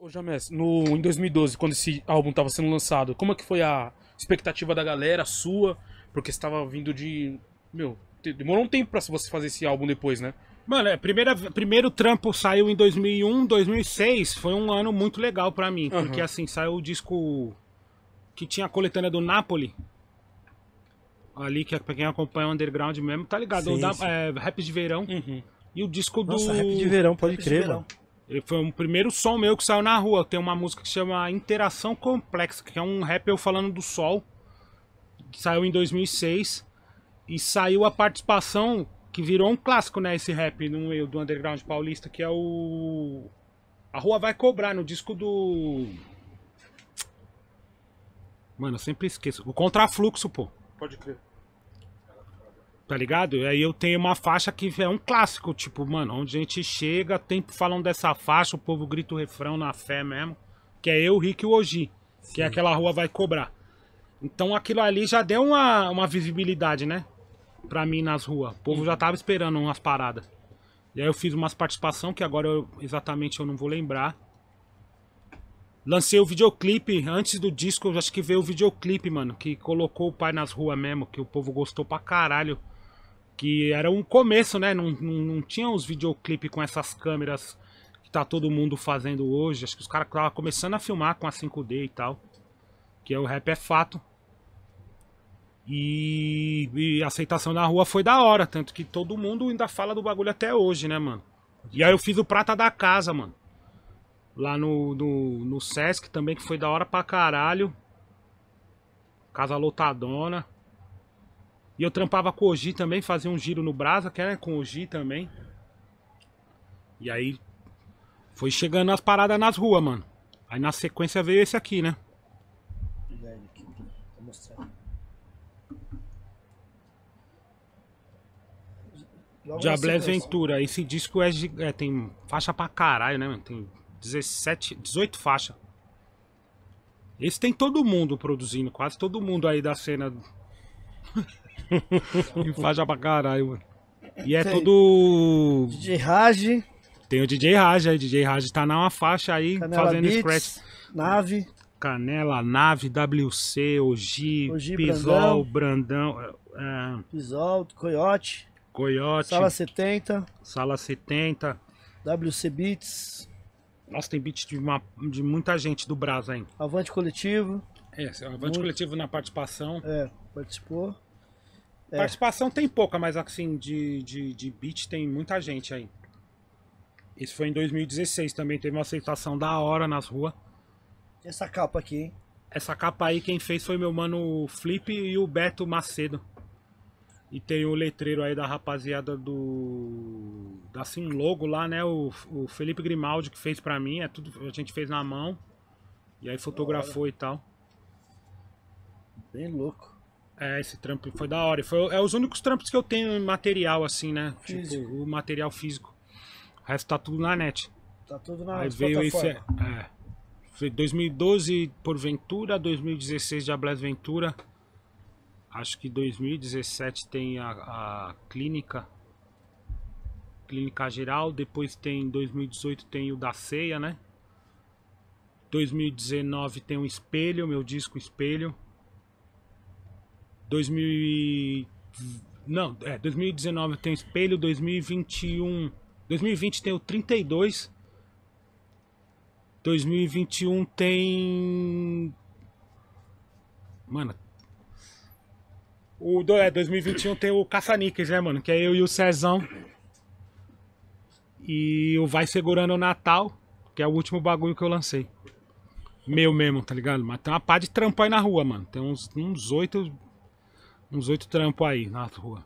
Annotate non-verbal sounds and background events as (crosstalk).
Ô James, no, em 2012, quando esse álbum estava sendo lançado, como é que foi a expectativa da galera, sua? Porque estava vindo de. Meu, demorou um tempo pra você fazer esse álbum depois, né? Mano, é, primeira, primeiro trampo saiu em 2001, 2006. Foi um ano muito legal para mim, uhum. porque assim, saiu o disco que tinha a coletânea do Napoli. Ali, que é pra quem acompanha o underground mesmo, tá ligado? Sim, da, é, rap de verão. Uhum. E o disco Nossa, do. Nossa, rap de verão, pode rap crer, mano foi o um primeiro som meu que saiu na rua. Tem uma música que chama Interação Complexa, que é um rap eu falando do sol, que saiu em 2006. E saiu a participação que virou um clássico, né? Esse rap no, do underground paulista, que é o. A Rua Vai Cobrar, no disco do. Mano, eu sempre esqueço. O Contrafluxo, pô. Pode crer tá ligado? E aí eu tenho uma faixa que é um clássico, tipo, mano, onde a gente chega, tempo falando dessa faixa, o povo grita o refrão na fé mesmo, que é eu, Rick e o Oji, que é aquela rua vai cobrar. Então aquilo ali já deu uma, uma visibilidade, né? Pra mim nas ruas. O povo já tava esperando umas paradas. E aí eu fiz umas participação que agora eu, exatamente eu não vou lembrar. Lancei o videoclipe, antes do disco eu acho que veio o videoclipe, mano, que colocou o pai nas ruas mesmo, que o povo gostou pra caralho que era um começo, né? Não, não, não tinha os videoclipes com essas câmeras que tá todo mundo fazendo hoje. Acho que os caras estavam começando a filmar com a 5D e tal. Que é o rap é fato. E, e, a aceitação na rua foi da hora, tanto que todo mundo ainda fala do bagulho até hoje, né, mano? E aí eu fiz o Prata da Casa, mano. Lá no, no, no Sesc também, que foi da hora pra caralho. Casa lotadona. E eu trampava com o Oji também, fazia um giro no Brasa, que era com o Oji também. E aí foi chegando as paradas nas ruas, mano. Aí na sequência veio esse aqui, né? Vou mostrar. Diablés Ventura, esse disco é, é, tem faixa pra caralho, né, mano? Tem 17, 18 faixas. Esse tem todo mundo produzindo, quase todo mundo aí da cena. (laughs) (laughs) faz pra caralho, mano. E é Tem tudo. DJ Raj. Tem o DJ Raj aí. DJ Raj tá uma faixa aí Canela fazendo Beats, scratch. Nave. Canela, Nave, WC, Oji, Pisol, Brandão. é... é. Pisol, Coyote. Coyote. Sala 70. Sala 70. WC Beats. Nossa, tem beat de, uma, de muita gente do Brasa, hein? Avante Coletivo. É, Avante Muito... Coletivo na participação. É, participou. É. Participação tem pouca, mas assim, de, de, de beat tem muita gente aí. Isso foi em 2016 também, teve uma aceitação da hora nas ruas. Essa capa aqui, hein? Essa capa aí quem fez foi meu mano Flip e o Beto Macedo. E tem o letreiro aí da rapaziada do. Da Sim Logo lá, né? O, o Felipe Grimaldi que fez pra mim. É tudo. A gente fez na mão. E aí fotografou Olha. e tal. Bem louco. É, esse trampo foi da hora. Foi, é os únicos trampos que eu tenho em material, assim, né? Tipo, físico. Tipo, o material físico. O resto tá tudo na net. Tá tudo na Aí veio esse. É, é, 2012 por Ventura, 2016 Diablés Ventura. Acho que 2017 tem a, a clínica. Clínica geral. Depois tem 2018 tem o da ceia, né? 2019 tem o espelho, meu disco espelho. 2000 não, é, 2019 tem o espelho, 2021, 2020 tem o 32. 2021 tem Mano, o é, 2021 tem o Caça-Níqueis, né, mano? Que é eu e o Cezão. E o Vai Segurando o Natal, que é o último bagulho que eu lancei. Meu mesmo, tá ligado? Mas tem uma pá de trampo aí na rua, mano. Tem uns oito uns oito trampos aí na rua.